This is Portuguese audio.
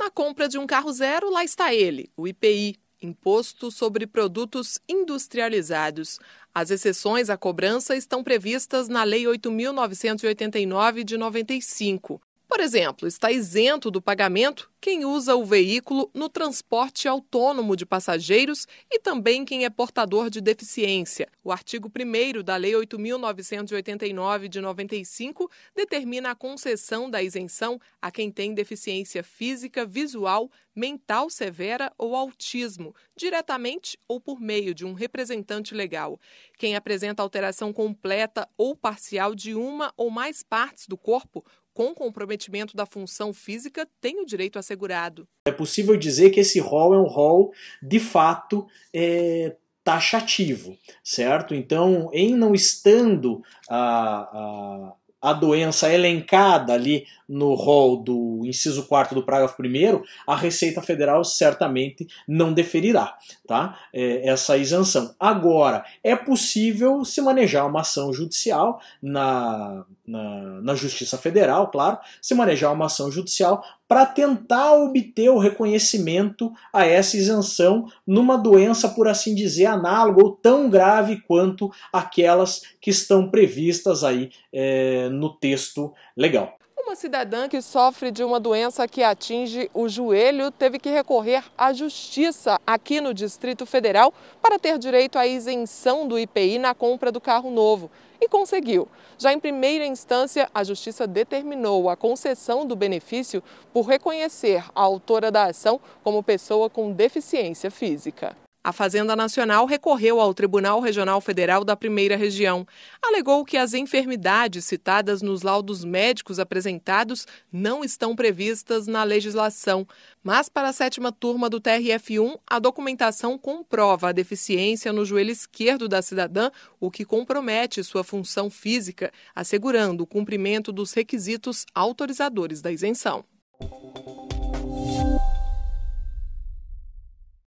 Na compra de um carro zero, lá está ele, o IPI, Imposto sobre Produtos Industrializados. As exceções à cobrança estão previstas na Lei 8.989 de 95. Por exemplo, está isento do pagamento quem usa o veículo no transporte autônomo de passageiros e também quem é portador de deficiência. O artigo 1 da Lei 8.989 de 95 determina a concessão da isenção a quem tem deficiência física, visual, mental severa ou autismo, diretamente ou por meio de um representante legal. Quem apresenta alteração completa ou parcial de uma ou mais partes do corpo, com comprometimento da função física tem o direito assegurado. É possível dizer que esse rol é um rol de fato é, taxativo, certo? Então, em não estando a, a, a doença elencada ali no rol do inciso 4 do parágrafo 1, a Receita Federal certamente não deferirá tá? É, essa isenção. Agora, é possível se manejar uma ação judicial na, na, na Justiça Federal, claro, se manejar uma ação judicial para tentar obter o reconhecimento a essa isenção numa doença, por assim dizer, análoga ou tão grave quanto aquelas que estão previstas aí é, no texto legal. Uma cidadã que sofre de uma doença que atinge o joelho teve que recorrer à justiça aqui no Distrito Federal para ter direito à isenção do IPI na compra do carro novo. E conseguiu. Já em primeira instância, a justiça determinou a concessão do benefício por reconhecer a autora da ação como pessoa com deficiência física. A Fazenda Nacional recorreu ao Tribunal Regional Federal da Primeira Região. Alegou que as enfermidades citadas nos laudos médicos apresentados não estão previstas na legislação. Mas, para a sétima turma do TRF1, a documentação comprova a deficiência no joelho esquerdo da cidadã, o que compromete sua função física, assegurando o cumprimento dos requisitos autorizadores da isenção.